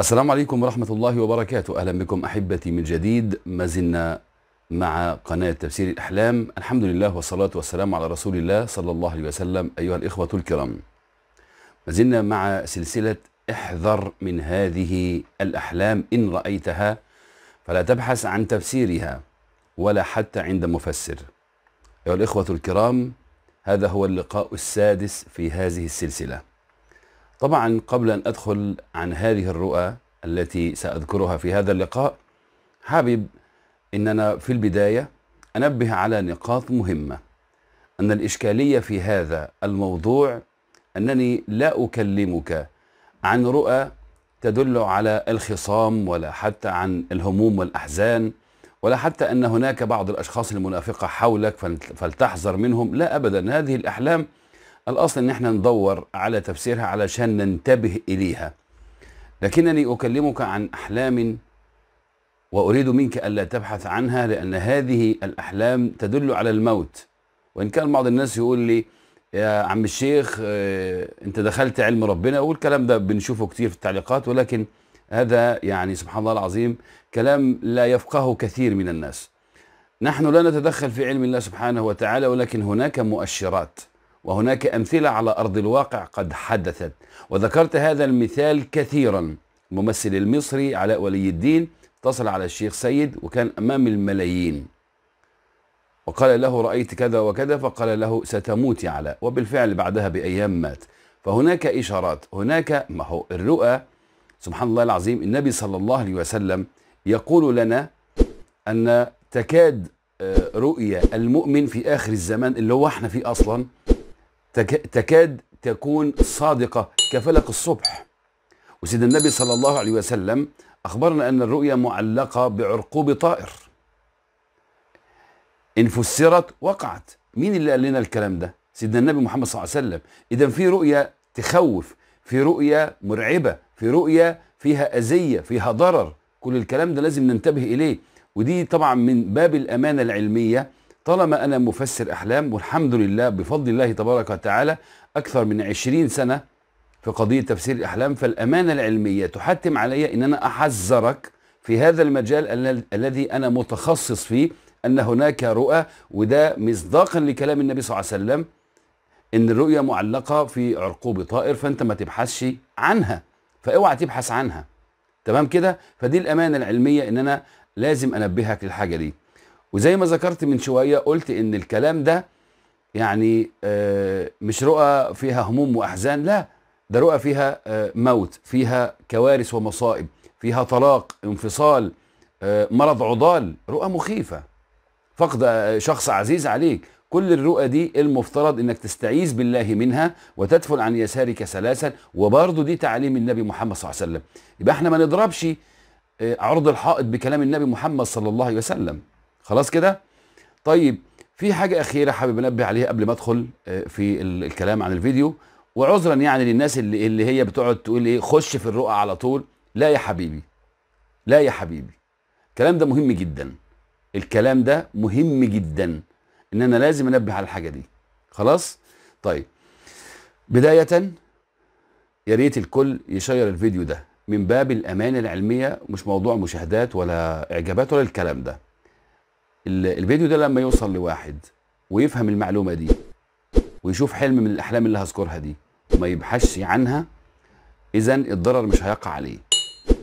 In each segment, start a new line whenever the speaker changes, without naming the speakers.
السلام عليكم ورحمة الله وبركاته أهلا بكم أحبتي من جديد ما زلنا مع قناة تفسير الأحلام الحمد لله والصلاة والسلام على رسول الله صلى الله عليه وسلم أيها الإخوة الكرام ما زلنا مع سلسلة احذر من هذه الأحلام إن رأيتها فلا تبحث عن تفسيرها ولا حتى عند مفسر أيها الإخوة الكرام هذا هو اللقاء السادس في هذه السلسلة طبعا قبل أن أدخل عن هذه الرؤى التي سأذكرها في هذا اللقاء حابب أننا في البداية أنبه على نقاط مهمة أن الإشكالية في هذا الموضوع أنني لا أكلمك عن رؤى تدل على الخصام ولا حتى عن الهموم والأحزان ولا حتى أن هناك بعض الأشخاص المنافقة حولك فلتحذر منهم لا أبدا هذه الأحلام الأصل أن احنا ندور على تفسيرها علشان ننتبه إليها لكنني أكلمك عن أحلام وأريد منك ألا تبحث عنها لأن هذه الأحلام تدل على الموت وإن كان بعض الناس يقول لي يا عم الشيخ آه، أنت دخلت علم ربنا والكلام ده بنشوفه كتير في التعليقات ولكن هذا يعني سبحان الله العظيم كلام لا يفقهه كثير من الناس نحن لا نتدخل في علم الله سبحانه وتعالى ولكن هناك مؤشرات وهناك أمثلة على أرض الواقع قد حدثت وذكرت هذا المثال كثيرا الممثل المصري علاء ولي الدين اتصل على الشيخ سيد وكان أمام الملايين وقال له رأيت كذا وكذا فقال له ستموت علاء وبالفعل بعدها بأيام مات فهناك إشارات هناك ما هو الرؤى سبحان الله العظيم النبي صلى الله عليه وسلم يقول لنا أن تكاد آه، رؤية المؤمن في آخر الزمان اللي هو احنا فيه أصلا تكاد تكون صادقة كفلق الصبح وسيدنا النبي صلى الله عليه وسلم أخبرنا أن الرؤيا معلقة بعرقوب طائر إن فسرت وقعت مين اللي قال لنا الكلام ده سيدنا النبي محمد صلى الله عليه وسلم إذا في رؤيا تخوف في رؤيا مرعبة في رؤيا فيها أذية فيها ضرر كل الكلام ده لازم ننتبه إليه ودي طبعا من باب الأمانة العلمية طالما أنا مفسر أحلام والحمد لله بفضل الله تبارك وتعالى أكثر من عشرين سنة في قضية تفسير الأحلام فالأمانة العلمية تحتم علي أن أنا أحذرك في هذا المجال الذي أنا متخصص فيه أن هناك رؤى وده مصداقا لكلام النبي صلى الله عليه وسلم ان الرؤية معلقة في عرقوب طائر فانت ما تبحثش عنها فاوعى تبحث عنها تمام كده فدي الامانة العلمية ان انا لازم انبهك للحاجة دي وزي ما ذكرت من شويه قلت ان الكلام ده يعني آه، مش رؤى فيها هموم واحزان لا ده رؤى فيها آه، موت فيها كوارث ومصائب فيها طلاق انفصال آه، مرض عضال رؤى مخيفه فقد شخص عزيز عليك كل الرؤى دي المفترض انك تستعيذ بالله منها وتدفل عن يسارك ثلاثا وبرضه دي تعليم النبي محمد صلى الله عليه وسلم يبقى احنا ما نضربش عرض الحائط بكلام النبي محمد صلى الله عليه وسلم خلاص كده طيب في حاجة أخيرة حابب أنبه عليها قبل ما أدخل آه، في الكلام عن الفيديو وعذرا يعني للناس اللي, اللي هي بتقعد تقول إيه خش في الرؤى على طول لا يا حبيبي لا يا حبيبي الكلام ده مهم جدا الكلام ده مهم جدا إن أنا لازم أنبه على الحاجة دي خلاص طيب بداية يا ريت الكل يشير الفيديو ده من باب الأمانة العلمية مش موضوع مشاهدات ولا إعجابات ولا الكلام ده الفيديو ده لما يوصل لواحد ويفهم المعلومه دي ويشوف حلم من الاحلام اللي هذكرها دي وما يبحثش عنها اذا الضرر مش هيقع عليه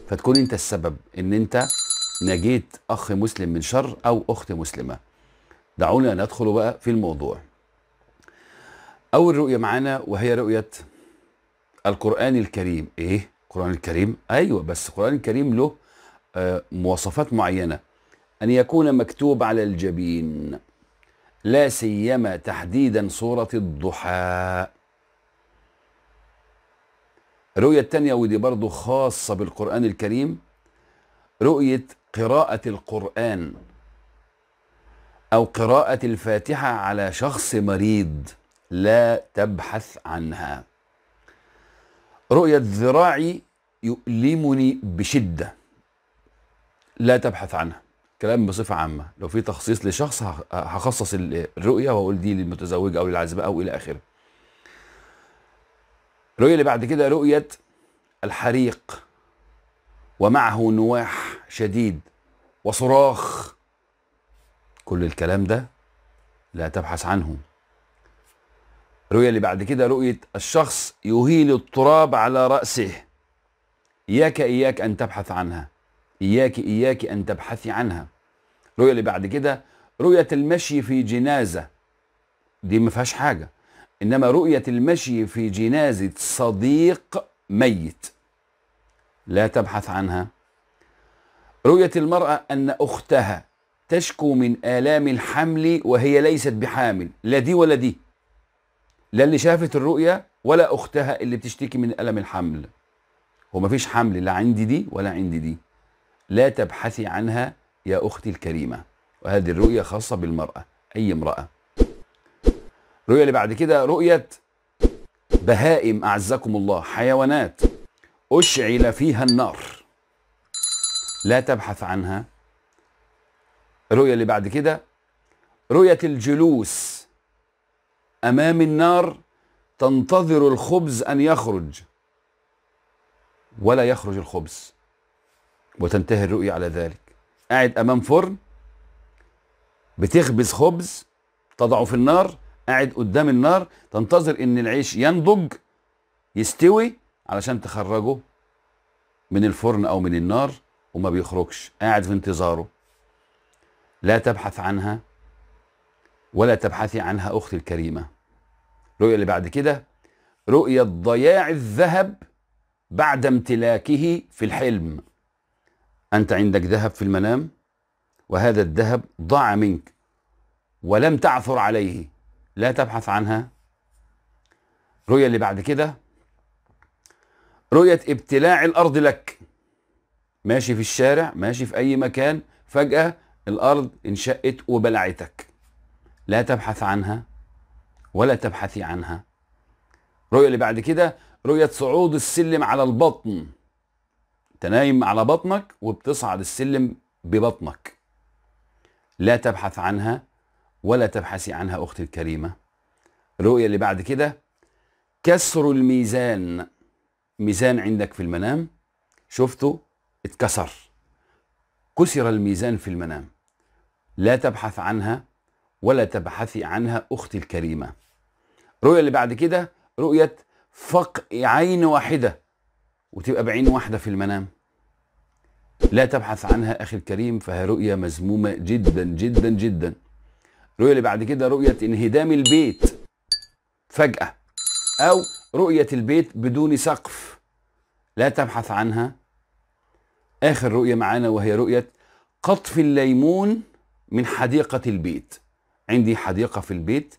فتكون انت السبب ان انت نجيت اخ مسلم من شر او اخت مسلمه دعونا ندخل بقى في الموضوع اول رؤيه معانا وهي رؤيه القران الكريم ايه القران الكريم ايوه بس القران الكريم له آه، مواصفات معينه أن يكون مكتوب على الجبين لا سيما تحديدا صورة الضحى الرؤية الثانية ودي برضو خاصة بالقرآن الكريم رؤية قراءة القرآن أو قراءة الفاتحة على شخص مريض لا تبحث عنها رؤية ذراعي يؤلمني بشدة لا تبحث عنها كلام بصفه عامه لو في تخصيص لشخص هخصص الرؤيه واقول دي للمتزوجه او للعازبه او الى اخره الرؤيه اللي بعد كده رؤيه الحريق ومعه نواح شديد وصراخ كل الكلام ده لا تبحث عنه الرؤية اللي بعد كده رؤية الشخص يهيل التراب على رأسه إياك إياك أن تبحث عنها إياك إياك أن تبحثي عنها الرؤية اللي بعد كده رؤية المشي في جنازة دي ما فيهاش حاجة إنما رؤية المشي في جنازة صديق ميت لا تبحث عنها رؤية المرأة أن أختها تشكو من آلام الحمل وهي ليست بحامل لا دي ولا دي لا اللي شافت الرؤية ولا أختها اللي بتشتكي من ألم الحمل ومفيش حمل لا عندي دي ولا عندي دي لا تبحثي عنها يا أختي الكريمة وهذه الرؤية خاصة بالمرأة أي امرأة الرؤية اللي بعد كده رؤية بهائم أعزكم الله حيوانات أشعل فيها النار لا تبحث عنها الرؤية اللي بعد كده رؤية الجلوس أمام النار تنتظر الخبز أن يخرج ولا يخرج الخبز وتنتهي الرؤية على ذلك قاعد أمام فرن بتخبز خبز تضعه في النار قاعد قدام النار تنتظر ان العيش ينضج يستوي علشان تخرجه من الفرن او من النار وما بيخرجش قاعد في انتظاره لا تبحث عنها ولا تبحثي عنها اختي الكريمه الرؤيه اللي بعد كده رؤيه ضياع الذهب بعد امتلاكه في الحلم أنت عندك ذهب في المنام وهذا الذهب ضاع منك ولم تعثر عليه لا تبحث عنها رؤية اللي بعد كده رؤية ابتلاع الأرض لك ماشي في الشارع ماشي في أي مكان فجأة الأرض انشقت وبلعتك لا تبحث عنها ولا تبحثي عنها رؤية اللي بعد كده رؤية صعود السلم على البطن تنايم على بطنك وبتصعد السلم ببطنك لا تبحث عنها ولا تبحثي عنها أختي الكريمة الرؤية اللي بعد كده كسر الميزان ميزان عندك في المنام شفته اتكسر كسر الميزان في المنام لا تبحث عنها ولا تبحثي عنها أختي الكريمة الرؤية اللي بعد كده رؤية فق عين واحدة وتبقى بعين واحدة في المنام لا تبحث عنها أخي الكريم فهي رؤية مذمومة جدا جدا جدا الرؤية اللي بعد كده رؤية انهدام البيت فجأة أو رؤية البيت بدون سقف لا تبحث عنها آخر رؤية معانا وهي رؤية قطف الليمون من حديقة البيت عندي حديقة في البيت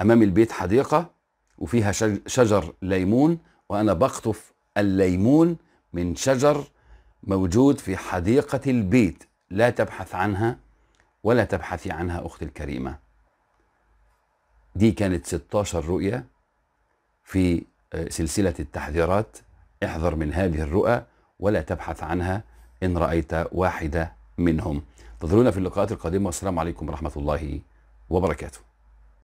أمام البيت حديقة وفيها شجر ليمون وأنا بقطف الليمون من شجر موجود في حديقة البيت لا تبحث عنها ولا تبحثي عنها أختي الكريمة دي كانت 16 رؤية في آه، سلسلة التحذيرات احذر من هذه الرؤى ولا تبحث عنها إن رأيت واحدة منهم انتظرونا في اللقاءات القادمة والسلام عليكم ورحمة الله وبركاته